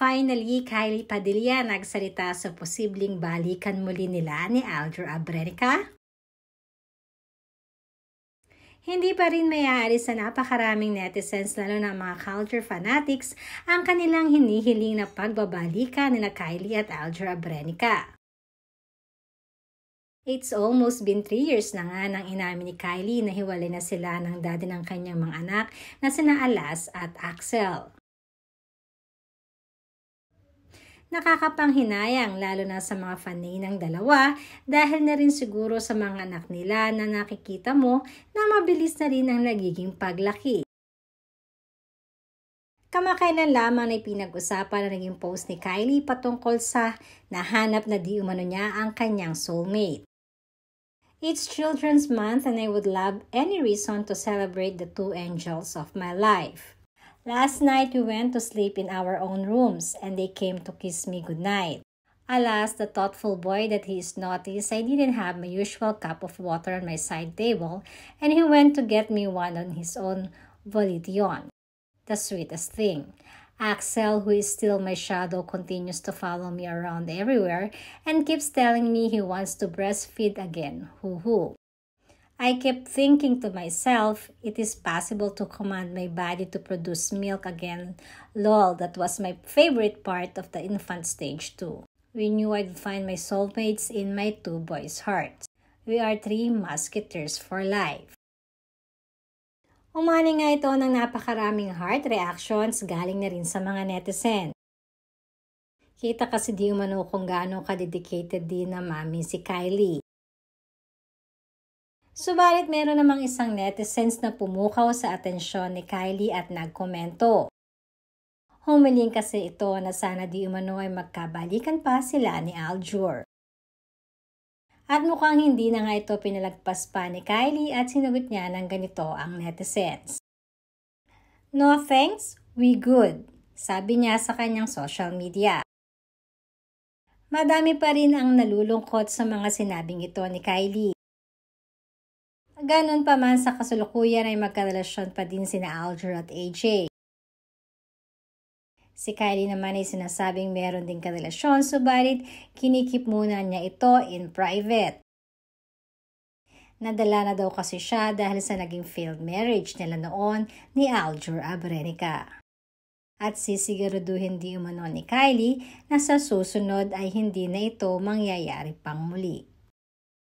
Finally, Kylie Padilla nagsalita sa posibleng balikan muli nila ni Alger Abrenica. Hindi pa rin mayaalis sa napakaraming netizens lalo na mga culture fanatics ang kanilang hinihiling na pagbabalikan nila Kylie at Alger Abrenica. It's almost been 3 years na nga nang inamin ni Kylie na hiwalay na sila ng daddy ng kanyang mga anak na sina Alas at Axel. Nakakapanghinayang lalo na sa mga fanay ng dalawa dahil na rin siguro sa mga anak nila na nakikita mo na mabilis na rin ang nagiging paglaki. Kamakailan lamang ay pinag-usapan na naging post ni Kylie patungkol sa nahanap na di umano niya ang kanyang soulmate. It's Children's Month and I would love any reason to celebrate the two angels of my life. Last night we went to sleep in our own rooms and they came to kiss me goodnight. Alas, the thoughtful boy that he is noticed I didn't have my usual cup of water on my side table and he went to get me one on his own volition. The sweetest thing. Axel, who is still my shadow, continues to follow me around everywhere and keeps telling me he wants to breastfeed again. Hoo hoo. I kept thinking to myself, it is possible to command my body to produce milk again. Lol, that was my favorite part of the infant stage too. We knew I'd find my soulmates in my two boys' hearts. We are three musketeers for life. Umani nga ito ng napakaraming heart reactions galing na rin sa mga netizen. Kita kasi di umano kung gaano kadedicated din na mami si Kylie. Subalit meron namang isang netizens na pumukaw sa atensyon ni Kylie at nagkomento. Humiling kasi ito na sana di umano ay magkabalikan pa sila ni Aljur. At mukhang hindi na nga ito pinalagpas pa ni Kylie at sinagot niya ng ganito ang netizens. No thanks, we good, sabi niya sa kanyang social media. Madami pa rin ang nalulungkot sa mga sinabing ito ni Kylie. Ganon pa man sa kasulukuyan ay magkarelasyon pa din sina Alger at AJ. Si Kylie naman ay sinasabing meron din karelasyon subalit kinikip muna niya ito in private. Nadala na daw kasi siya dahil sa naging failed marriage nila noon ni Alger Abrenica. At sisiguraduhin di umano ni Kylie na sa susunod ay hindi na ito mangyayari pang muli.